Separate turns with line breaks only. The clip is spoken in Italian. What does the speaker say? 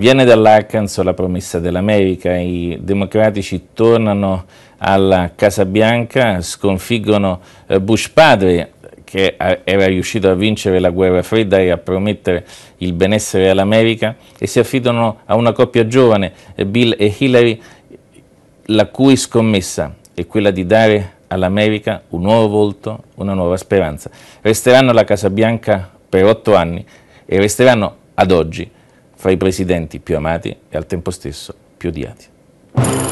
Viene dall'Arkansas la promessa dell'America, i democratici tornano alla Casa Bianca, sconfiggono eh, Bush padre che eh, era riuscito a vincere la guerra fredda e a promettere il benessere all'America e si affidano a una coppia giovane, eh, Bill e Hillary, la cui scommessa è quella di dare all'America un nuovo volto, una nuova speranza. Resteranno alla Casa Bianca per otto anni e resteranno ad oggi fra i presidenti più amati e al tempo stesso più odiati.